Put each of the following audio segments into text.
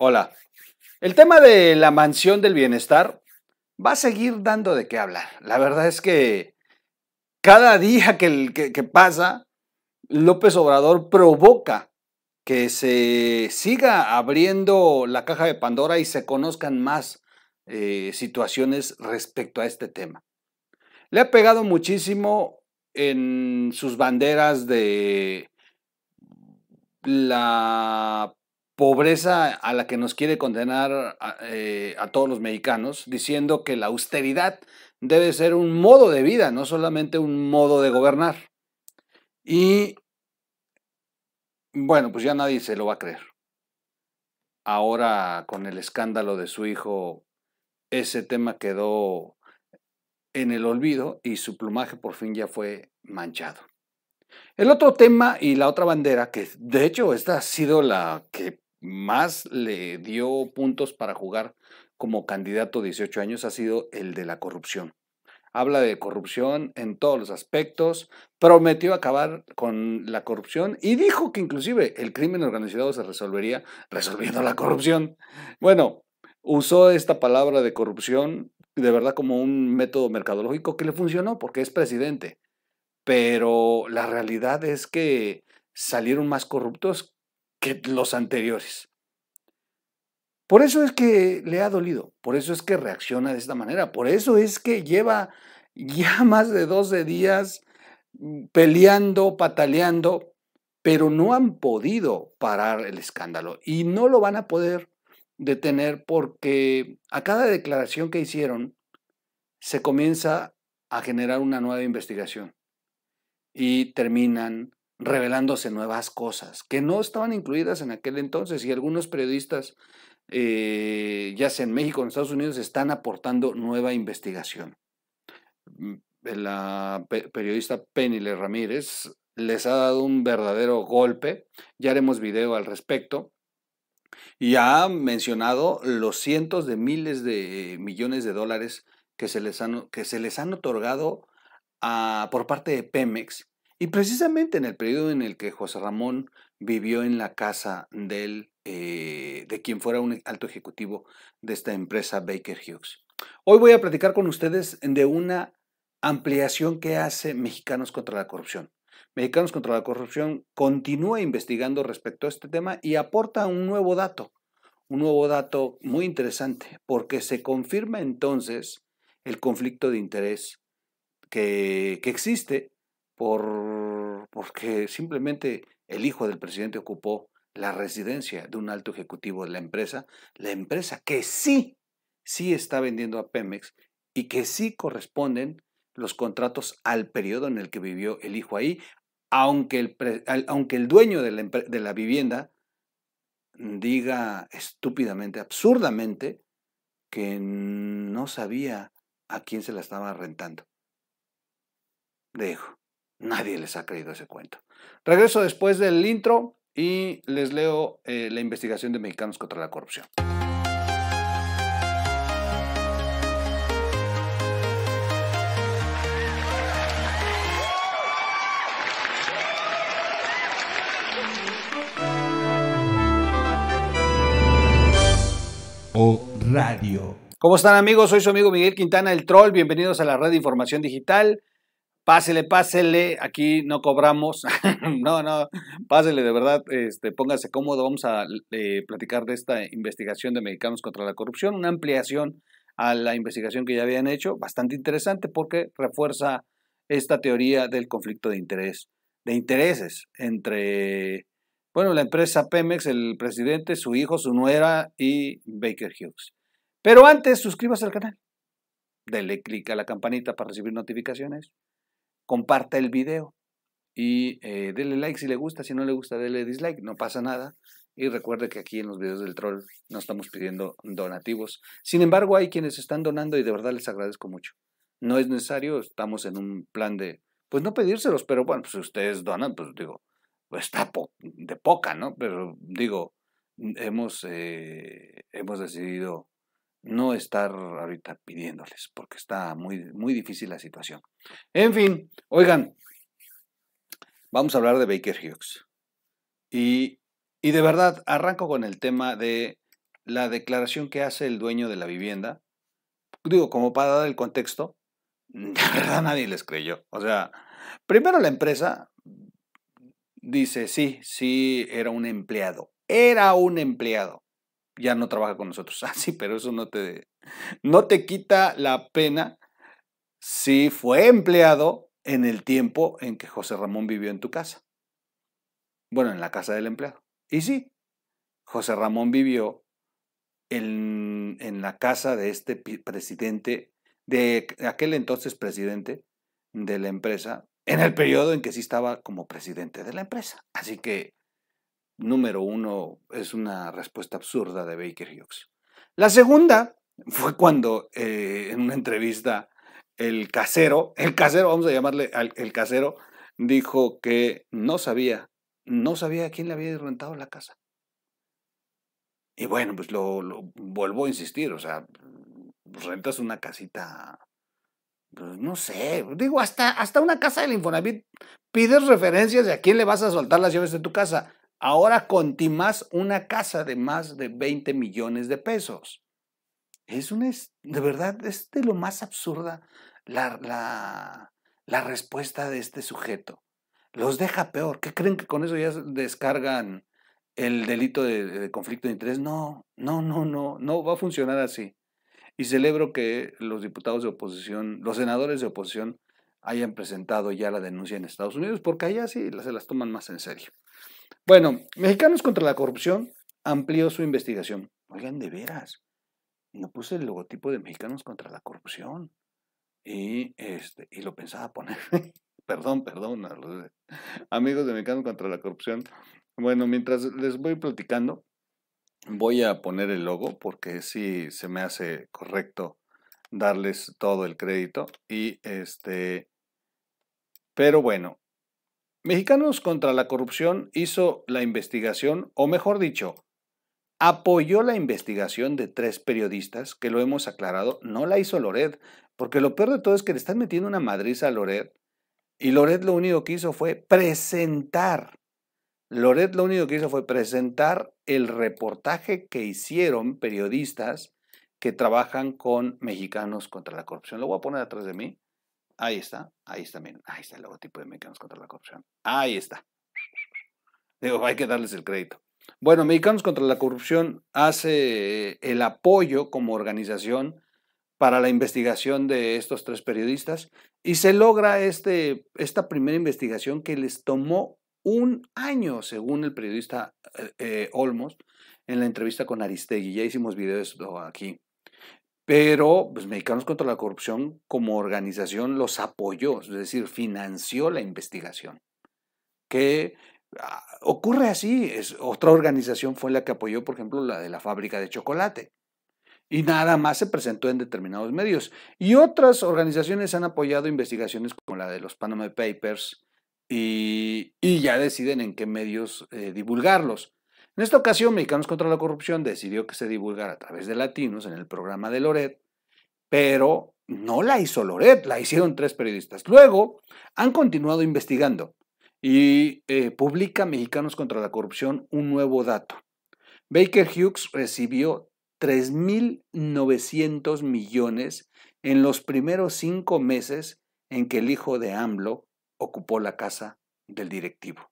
Hola. El tema de la mansión del bienestar va a seguir dando de qué hablar. La verdad es que cada día que, pasa, López Obrador provoca que se siga abriendo la caja de Pandora y se conozcan más eh, situaciones respecto a este tema. Le ha pegado muchísimo en sus banderas de la pobreza a la que nos quiere condenar eh, a, todos los mexicanos, diciendo que la austeridad debe ser un modo de vida, no solamente un modo de gobernar. Y bueno, pues ya nadie se lo va a creer. Ahora con el escándalo de su hijo, ese tema quedó en el olvido y su plumaje por fin ya fue manchado. El otro tema y la otra bandera, que de hecho esta ha sido la que más le dio puntos para jugar como candidato 18 años ha sido el de la corrupción. Habla de corrupción en todos los aspectos, prometió acabar con la corrupción y dijo que inclusive el crimen organizado se resolvería resolviendo la corrupción. Bueno, usó esta palabra de corrupción de verdad como un método mercadológico que le funcionó porque es presidente. Pero la realidad es que salieron más corruptos que los anteriores. Por eso es que le ha dolido, por eso es que reacciona de esta manera, por eso es que lleva ya más de 12 días mm, peleando, pataleando, pero no han podido parar el escándalo y no lo van a poder detener porque a cada declaración que hicieron se comienza a generar una nueva investigación y terminan revelándose nuevas cosas que no estaban incluidas en aquel entonces y algunos periodistas, eh, ya sea en México o en Estados Unidos, están aportando nueva investigación. Mm, La ah, periodista Penile Ramírez les ha dado un verdadero golpe, ya haremos video al respecto, y ha mencionado los cientos de miles de millones de dólares que se les han, que se les han otorgado a, ah, por parte de Pemex y precisamente en el periodo en el que José Ramón vivió en la casa del, eh, de quien fuera un alto ejecutivo de esta empresa Baker Hughes. Hoy voy a platicar con ustedes de una ampliación que hace Mexicanos contra la Corrupción. Mexicanos contra la Corrupción continúa investigando respecto a este tema y aporta un nuevo dato, un nuevo dato muy interesante, porque se confirma entonces el conflicto de interés que, que existe por, porque simplemente el hijo del presidente ocupó la residencia de un alto ejecutivo de la empresa, la empresa que sí, sí está vendiendo a Pemex y que sí corresponden los contratos al periodo en el que vivió el hijo ahí, aunque el, aunque el dueño de la, de la vivienda diga estúpidamente, absurdamente, que no sabía a quién se la estaba rentando. Dejo. Nadie les ha creído ese cuento. Regreso después del intro y les leo eh, la investigación de Mexicanos contra la Corrupción. O Radio. ¿Cómo están amigos? Soy su amigo Miguel Quintana, el troll. Bienvenidos a la red de información digital pásele, pásele, aquí no cobramos, no, no, pásele, de verdad, este, póngase cómodo, vamos a eh, platicar de esta investigación de Mexicanos contra la Corrupción, una ampliación a la investigación que ya habían hecho, bastante interesante porque refuerza esta teoría del conflicto de interés, de intereses entre, bueno, la empresa Pemex, el presidente, su hijo, su nuera y Baker Hughes. Pero antes, suscríbase al canal, dele clic a la campanita para recibir notificaciones comparta el video y eh, déle like si le gusta, si no le gusta, dele dislike, no pasa nada. Y recuerde que aquí en los videos del troll no estamos pidiendo donativos. Sin embargo, hay quienes están donando y de verdad les agradezco mucho. No es necesario, estamos en un plan de, pues no pedírselos, pero bueno, pues si ustedes donan, pues digo, está de poca, ¿no? Pero digo, hemos, eh, hemos decidido no estar ahorita pidiéndoles, porque está muy, muy difícil la situación. En fin, oigan, vamos a hablar de Baker Hughes. Y, de verdad, arranco con el tema de la declaración que hace el dueño de la vivienda. Digo, como para dar el contexto, de verdad nadie les creyó. O sea, primero la empresa dice, sí, sí, era un empleado. Era un empleado ya no trabaja con nosotros. Ah, sí, pero eso no te, no te quita la pena si fue empleado en el tiempo en que José Ramón vivió en tu casa. Bueno, en la casa del empleado. Y sí, José Ramón vivió en, en la casa de este presidente, de aquel entonces presidente de la empresa, en el periodo en que sí estaba como presidente de la empresa. Así que número uno es una respuesta absurda de Baker Hughes. La segunda fue cuando eh, en una entrevista el casero, el casero, vamos a llamarle al, el casero, dijo que no sabía, no sabía a quién le había rentado la casa. Y bueno, pues lo, lo vuelvo a insistir, o sea, rentas una casita, pues no sé, digo, hasta, hasta una casa del Infonavit pides referencias de a quién le vas a soltar las llaves de tu casa. Ahora con más una casa de más de 20 millones de pesos. Es de verdad, es de lo más absurda la, respuesta de este sujeto. Los deja peor. ¿Qué creen que con eso ya descargan el delito de, conflicto de interés? No, no, no, no, no va a funcionar así. Y celebro que los diputados de oposición, los senadores de oposición, hayan presentado ya la denuncia en Estados Unidos, porque allá sí se las toman más en serio. Bueno, Mexicanos contra la Corrupción amplió su investigación. Oigan, de veras, no puse el logotipo de Mexicanos contra la Corrupción. Y, este, y lo pensaba poner. perdón, perdón, amigos de Mexicanos contra la Corrupción. Bueno, mientras les voy platicando, voy a poner el logo porque sí se me hace correcto darles todo el crédito. Y este, pero bueno, Mexicanos contra la Corrupción hizo la investigación, o mejor dicho, apoyó la investigación de tres periodistas, que lo hemos aclarado, no la hizo Loret, porque lo peor de todo es que le están metiendo una madriza a Loret, y Loret lo único que hizo fue presentar, Loret lo único que hizo fue presentar el reportaje que hicieron periodistas que trabajan con mexicanos contra la corrupción. Lo voy a poner atrás de mí. Ahí está, ahí está, miren, ahí está el logotipo de Mexicanos contra la Corrupción. Ahí está. Digo, hay que darles el crédito. Bueno, Mexicanos contra la Corrupción hace el apoyo como organización para la investigación de estos tres periodistas y se logra este, esta primera investigación que les tomó un año, según el periodista eh, eh, Olmos, en la entrevista con Aristegui. Ya hicimos videos aquí. Pero pues, Mexicanos contra la Corrupción como organización los apoyó, es decir, financió la investigación. Que ah, ocurre así. Es, otra organización fue la que apoyó, por ejemplo, la de la fábrica de chocolate. Y nada más se presentó en determinados medios. Y otras organizaciones han apoyado investigaciones como la de los Panama Papers y, ya deciden en qué medios eh, divulgarlos. En esta ocasión, Mexicanos contra la Corrupción decidió que se divulgara a través de latinos en el programa de Loret, pero no la hizo Loret, la hicieron tres periodistas. Luego han continuado investigando y eh, publica Mexicanos contra la Corrupción un nuevo dato. Baker Hughes recibió 3.900 millones en los primeros cinco meses en que el hijo de AMLO ocupó la casa del directivo.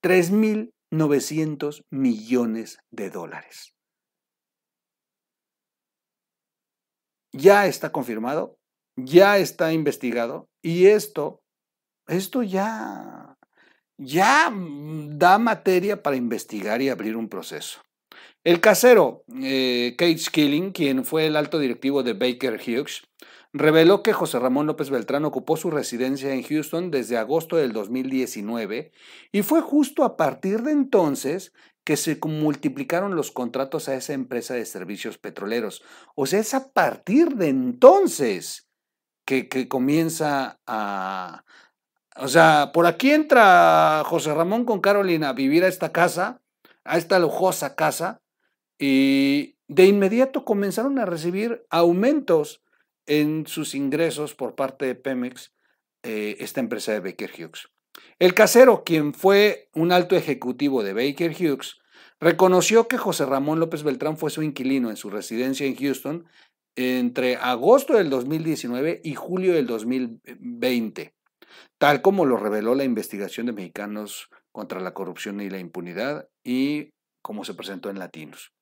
3.000 900 millones de dólares. Ya está confirmado, ya está investigado y esto, esto ya, ya da materia para investigar y abrir un proceso. El casero, eh, Kate Skilling, quien fue el alto directivo de Baker Hughes, reveló que José Ramón López Beltrán ocupó su residencia en Houston desde agosto del 2019 y fue justo a partir de entonces que se multiplicaron los contratos a esa empresa de servicios petroleros. O sea, es a partir de entonces que, comienza a... O sea, por aquí entra José Ramón con Carolina a vivir a esta casa, a esta lujosa casa, y de inmediato comenzaron a recibir aumentos en sus ingresos por parte de Pemex eh, esta empresa de Baker Hughes. El casero, quien fue un alto ejecutivo de Baker Hughes, reconoció que José Ramón López Beltrán fue su inquilino en su residencia en Houston entre agosto del 2019 y julio del 2020, tal como lo reveló la investigación de mexicanos contra la corrupción y la impunidad y como se presentó en Latinos.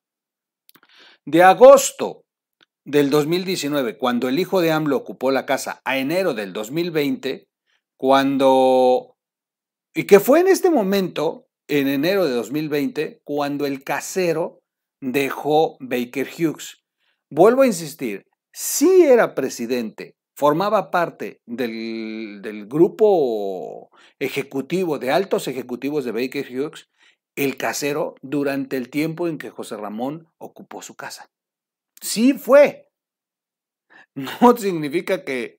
De agosto del 2019, cuando el hijo de AMLO ocupó la casa, a enero del 2020, cuando... Y que fue en este momento, en enero de 2020, cuando el casero dejó Baker Hughes. Vuelvo a insistir, si era presidente, formaba parte del, del grupo ejecutivo, de altos ejecutivos de Baker Hughes, el casero durante el tiempo en que José Ramón ocupó su casa sí fue. No significa que,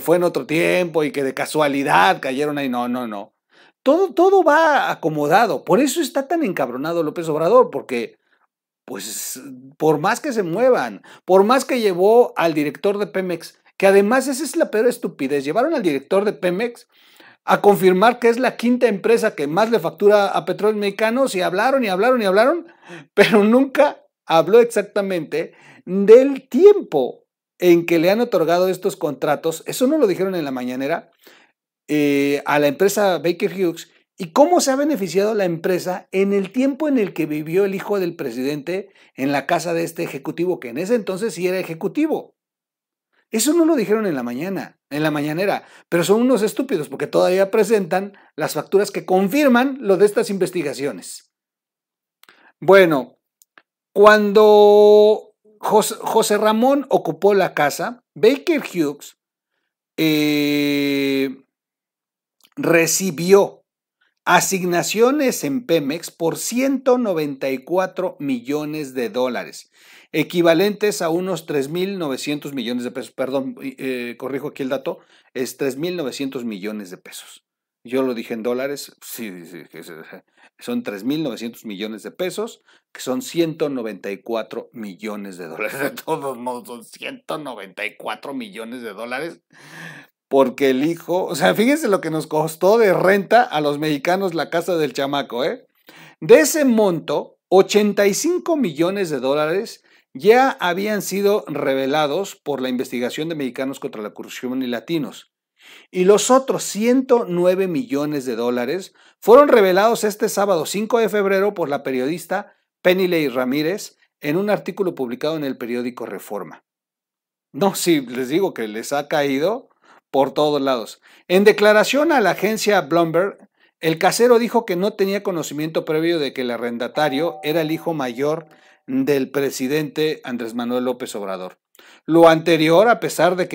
fue en otro tiempo y que de casualidad cayeron ahí. No, no, no. Todo, todo va acomodado. Por eso está tan encabronado López Obrador, porque pues por más que se muevan, por más que llevó al director de Pemex, que además esa es la peor estupidez, llevaron al director de Pemex a confirmar que es la quinta empresa que más le factura a petróleos mexicanos y hablaron y hablaron y hablaron, pero nunca habló exactamente del tiempo en que le han otorgado estos contratos, eso no lo dijeron en la mañanera, eh, a la empresa Baker Hughes y cómo se ha beneficiado la empresa en el tiempo en el que vivió el hijo del presidente en la casa de este ejecutivo, que en ese entonces sí era ejecutivo. Eso no lo dijeron en la mañana, en la mañanera, pero son unos estúpidos porque todavía presentan las facturas que confirman lo de estas investigaciones. Bueno, cuando José Ramón ocupó la casa, Baker Hughes eh, recibió asignaciones en Pemex por 194 millones de dólares, equivalentes a unos 3.900 millones de pesos. Perdón, eh, corrijo aquí el dato, es 3.900 millones de pesos. Yo lo dije en dólares, sí, sí, son 3.900 millones de pesos, que son 194 millones de dólares. De todos modos, son 194 millones de dólares. Porque el hijo, o sea, fíjense lo que nos costó de renta a los mexicanos la casa del chamaco, ¿eh? De ese monto, 85 millones de dólares ya habían sido revelados por la investigación de mexicanos contra la corrupción y latinos. Y los otros 109 millones de dólares fueron revelados este sábado 5 de febrero por la periodista Ley Ramírez en un artículo publicado en el periódico Reforma. No, sí, les digo que les ha caído por todos lados. En declaración a la agencia Bloomberg, el casero dijo que no tenía conocimiento previo de que el arrendatario era el hijo mayor del presidente Andrés Manuel López Obrador. Lo anterior, a pesar eh,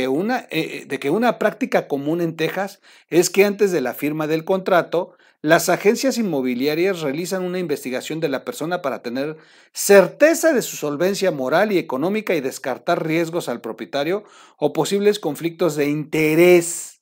eh, de que, una, práctica común en Texas es que antes de la firma del contrato, las agencias inmobiliarias realizan una investigación de la persona para tener certeza de su solvencia moral y económica y descartar riesgos al propietario o posibles conflictos de interés.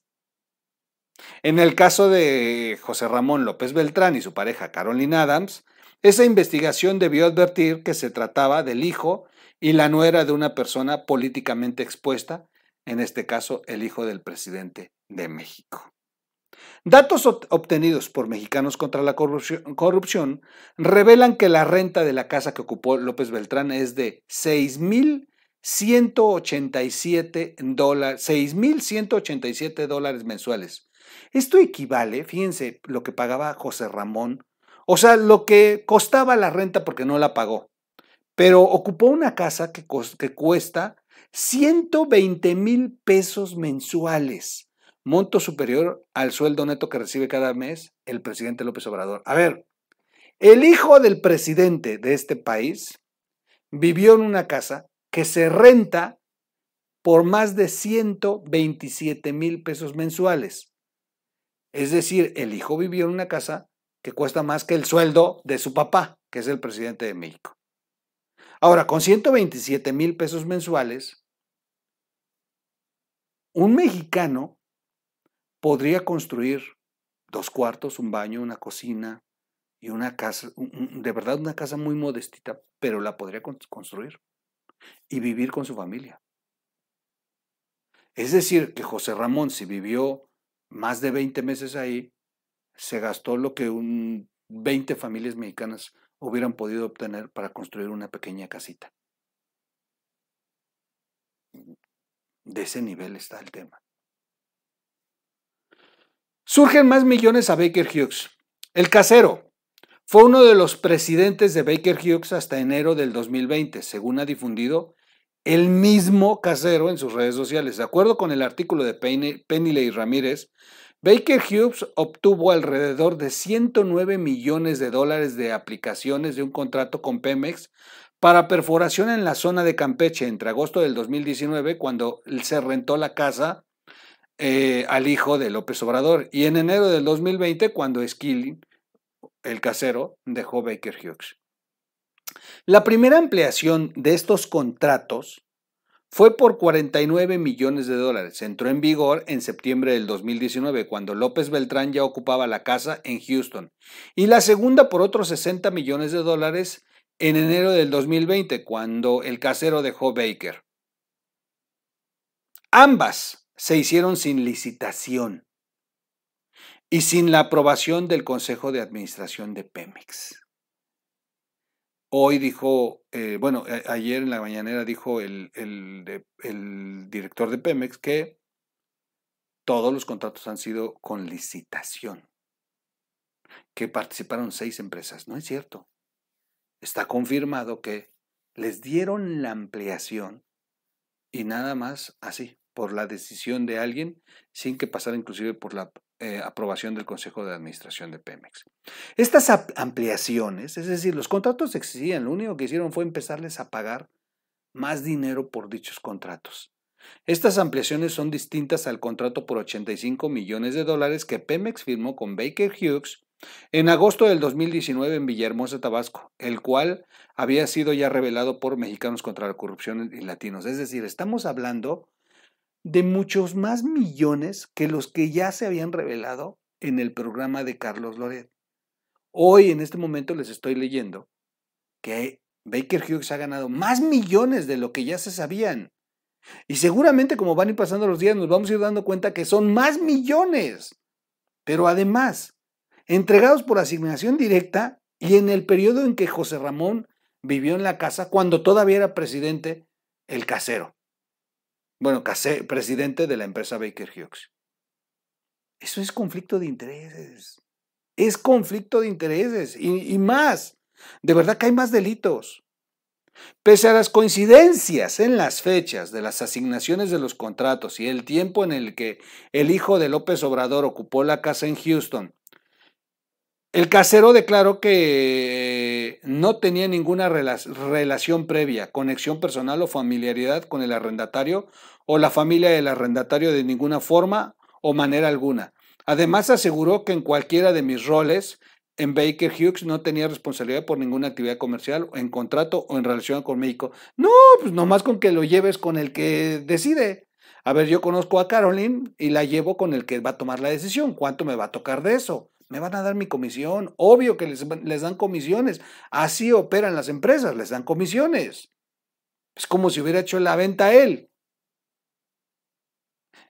En el caso de José Ramón López Beltrán y su pareja Caroline Adams, esa investigación debió advertir que se trataba del hijo y la nuera de una persona políticamente expuesta, en este caso el hijo del presidente de México. Datos obtenidos por Mexicanos contra la corrupción, revelan que la renta de la casa que ocupó López Beltrán es de 6.187 dólares, mensuales. Esto equivale, fíjense, lo que pagaba José Ramón, o sea, lo que costaba la renta porque no la pagó pero ocupó una casa que, que cuesta 120 mil pesos mensuales, monto superior al sueldo neto que recibe cada mes el presidente López Obrador. A ver, el hijo del presidente de este país vivió en una casa que se renta por más de 127 mil pesos mensuales. Es decir, el hijo vivió en una casa que cuesta más que el sueldo de su papá, que es el presidente de México. Ahora, con 127 mil pesos mensuales, un mexicano podría construir dos cuartos, un baño, una cocina y una casa, de verdad una casa muy modestita, pero la podría construir y vivir con su familia. Es decir, que José Ramón, si vivió más de 20 meses ahí, se gastó lo que un 20 familias mexicanas hubieran podido obtener para construir una pequeña casita. Mm, de ese nivel está el tema. Surgen más millones a Baker Hughes. El casero fue uno de los presidentes de Baker Hughes hasta enero del 2020, según ha difundido el mismo casero en sus redes sociales. De acuerdo con el artículo de Penny, y Ramírez, Baker Hughes obtuvo alrededor de 109 millones de dólares de aplicaciones de un contrato con Pemex para perforación en la zona de Campeche entre agosto del 2019, cuando se rentó la casa eh, al hijo de López Obrador, y en enero del 2020, cuando Skilling, el casero, dejó Baker Hughes. La primera ampliación de estos contratos fue por 49 millones de dólares. Entró en vigor en septiembre del 2019, cuando López Beltrán ya ocupaba la casa en Houston. Y la segunda por otros 60 millones de dólares en enero del 2020, cuando el casero dejó Baker. Ambas se hicieron sin licitación y sin la aprobación del Consejo de Administración de Pemex. Hoy dijo, eh, bueno, eh, ayer en la mañanera dijo el, el, el, director de Pemex que todos los contratos han sido con licitación, que participaron seis empresas. No es cierto. Está confirmado que les dieron la ampliación y nada más así, por la decisión de alguien, sin que pasara inclusive por la eh, aprobación del Consejo de Administración de Pemex. Estas ampliaciones, es decir, los contratos existían, lo único que hicieron fue empezarles a pagar más dinero por dichos contratos. Estas ampliaciones son distintas al contrato por 85 millones de dólares que Pemex firmó con Baker Hughes en agosto del 2019 en Villahermosa, Tabasco, el cual había sido ya revelado por Mexicanos contra la Corrupción y Latinos. Es decir, estamos hablando de muchos más millones que los que ya se habían revelado en el programa de Carlos Loret. Hoy, en este momento, les estoy leyendo que Baker Hughes ha ganado más millones de lo que ya se sabían. Y seguramente como van a ir pasando los días nos vamos a ir dando cuenta que son más millones. Pero además, entregados por asignación directa y en el periodo en que José Ramón vivió en la casa cuando todavía era presidente el casero bueno, presidente de la empresa Baker Hughes. Eso es conflicto de intereses. Es conflicto de intereses y, y más. De verdad que hay más delitos. Pese a las coincidencias en las fechas de las asignaciones de los contratos y el tiempo en el que el hijo de López Obrador ocupó la casa en Houston el casero declaró que eh, no tenía ninguna relación previa, conexión personal o familiaridad con el arrendatario o la familia del arrendatario de ninguna forma o manera alguna. Además aseguró que en cualquiera de mis roles en Baker Hughes no tenía responsabilidad por ninguna actividad comercial, en contrato o en relación con México. No, pues nomás con que lo lleves con el que decide. A ver, yo conozco a Caroline y la llevo con el que va a tomar la decisión. ¿Cuánto me va a tocar de eso? me van a dar mi comisión. Obvio que les, dan comisiones. Así operan las empresas, les dan comisiones. Es como si hubiera hecho la venta a él.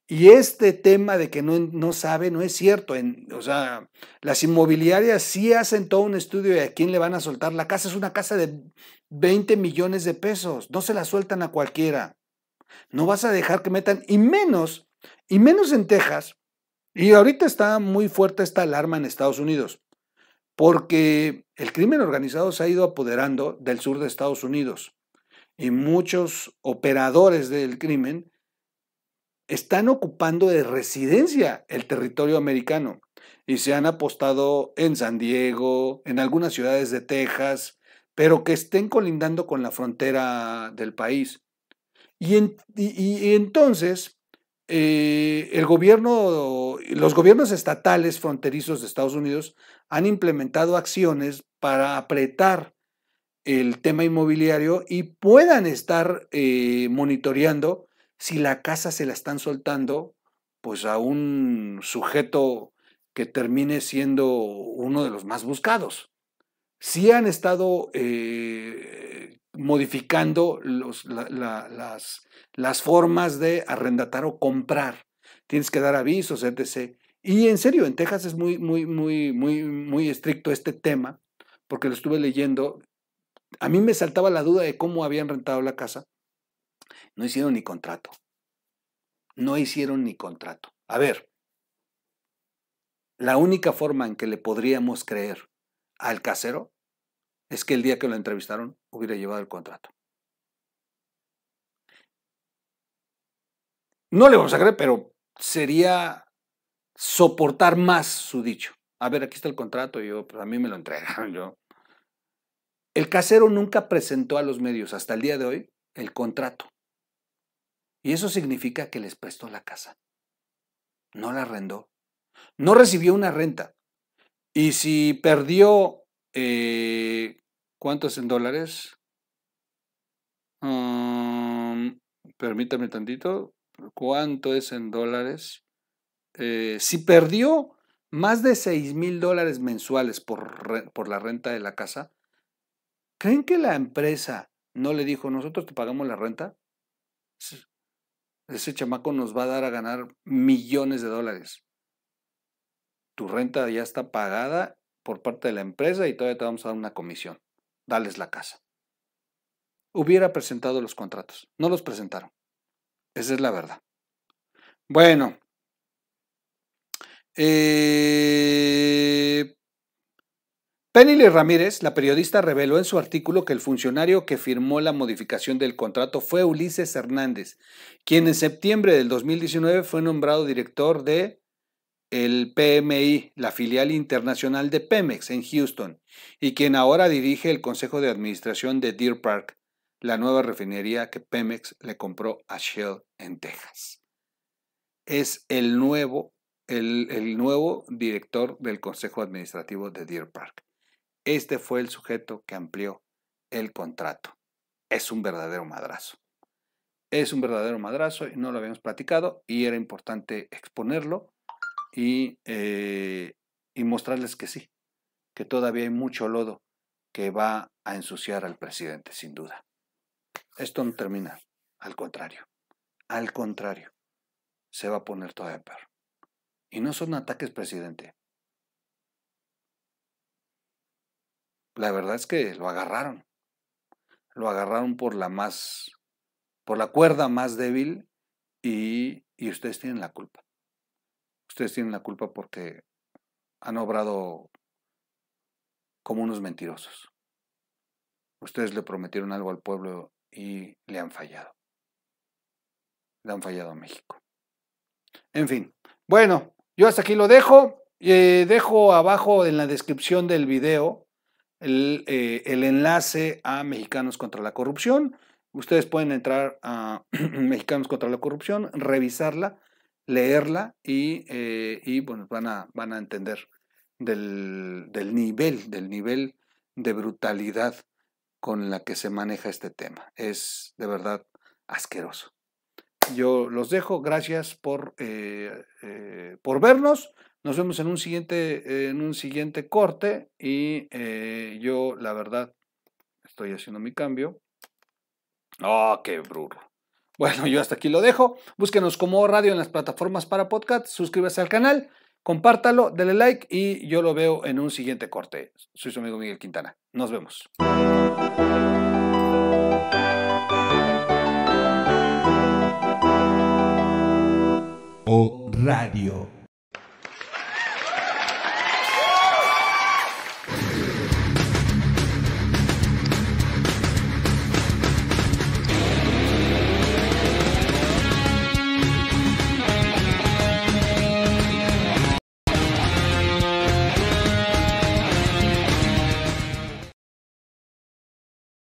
Y este tema de que no, sabe no es cierto. En, o sea, las inmobiliarias sí hacen todo un estudio de a quién le van a soltar la casa. Es una casa de 20 millones de pesos. No se la sueltan a cualquiera. No vas a dejar que metan, y menos, y menos en Texas, y ahorita está muy fuerte esta alarma en Estados Unidos, porque el crimen organizado se ha ido apoderando del sur de Estados Unidos y muchos operadores del crimen están ocupando de residencia el territorio americano y se han apostado en San Diego, en algunas ciudades de Texas, pero que estén colindando con la frontera del país. Y, y entonces eh, el gobierno, los gobiernos estatales fronterizos de Estados Unidos han implementado acciones para apretar el tema inmobiliario y puedan estar eh, monitoreando si la casa se la están soltando pues a un sujeto que termine siendo uno de los más buscados. Sí han estado eh, modificando las, las formas de arrendatar o comprar. Tienes que dar avisos, etc. Y en serio, en Texas es muy, muy, muy, muy, muy estricto este tema, porque lo estuve leyendo. A mí me saltaba la duda de cómo habían rentado la casa. No hicieron ni contrato. No hicieron ni contrato. A ver, la única forma en que le podríamos creer al casero es que el día que lo entrevistaron hubiera llevado el contrato. No le vamos a creer, pero sería soportar más su dicho. A ver, aquí está el contrato, yo, pues a mí me lo entregan, yo. El casero nunca presentó a los medios hasta el día de hoy el contrato. Y eso significa que les prestó la casa. No la arrendó. No recibió una renta. Y si perdió eh, es en dólares? Permítame permítame tantito. ¿Cuánto es en dólares? Eh, si perdió más de 6 mil dólares mensuales por, por la renta de la casa, ¿creen que la empresa no le dijo, nosotros te pagamos la renta? Ese chamaco nos va a dar a ganar millones de dólares. Tu renta ya está pagada por parte de la empresa y todavía te vamos a dar una comisión dales la casa. Hubiera presentado los contratos. No los presentaron. Esa es la verdad. Bueno. Eh... Ramírez, la periodista, reveló en su artículo que el funcionario que firmó la modificación del contrato fue Ulises Hernández, quien en septiembre del 2019 fue nombrado director de el PMI, la filial internacional de Pemex en Houston, y quien ahora dirige el Consejo de Administración de Deer Park, la nueva refinería que Pemex le compró a Shell en Texas. Es el nuevo, el, el nuevo director del Consejo Administrativo de Deer Park. Este fue el sujeto que amplió el contrato. Es un verdadero madrazo. Es un verdadero madrazo y no lo habíamos platicado y era importante exponerlo y, eh, y mostrarles que sí, que todavía hay mucho lodo que va a ensuciar al presidente, sin duda. Esto no termina, al contrario, al contrario, se va a poner todavía peor. Y no son ataques, presidente. La verdad es que lo agarraron. Lo agarraron por la más, por la cuerda más débil y ustedes tienen la culpa ustedes tienen la culpa porque han obrado como unos mentirosos. Ustedes le prometieron algo al pueblo y le han fallado. Le han fallado a México. En fin, bueno, yo hasta aquí lo dejo. y eh, dejo abajo en la descripción del video eh, el, enlace a Mexicanos contra la Corrupción. Ustedes pueden entrar a Mexicanos contra la Corrupción, revisarla leerla eh, y, bueno, van a, van a entender del, del, nivel, del nivel de brutalidad con la que se maneja este tema. Es de verdad asqueroso. Yo los dejo, gracias por, eh, eh, por vernos. Nos vemos en un siguiente, en un siguiente corte y yo la verdad estoy haciendo mi cambio. ¡Oh, qué brurro! Bueno, yo hasta aquí lo dejo. Búsquenos como radio en las plataformas para podcast, suscríbase al canal, compártalo, dale like y yo lo veo en un siguiente corte. Soy su amigo Miguel Quintana. Nos vemos. O Radio.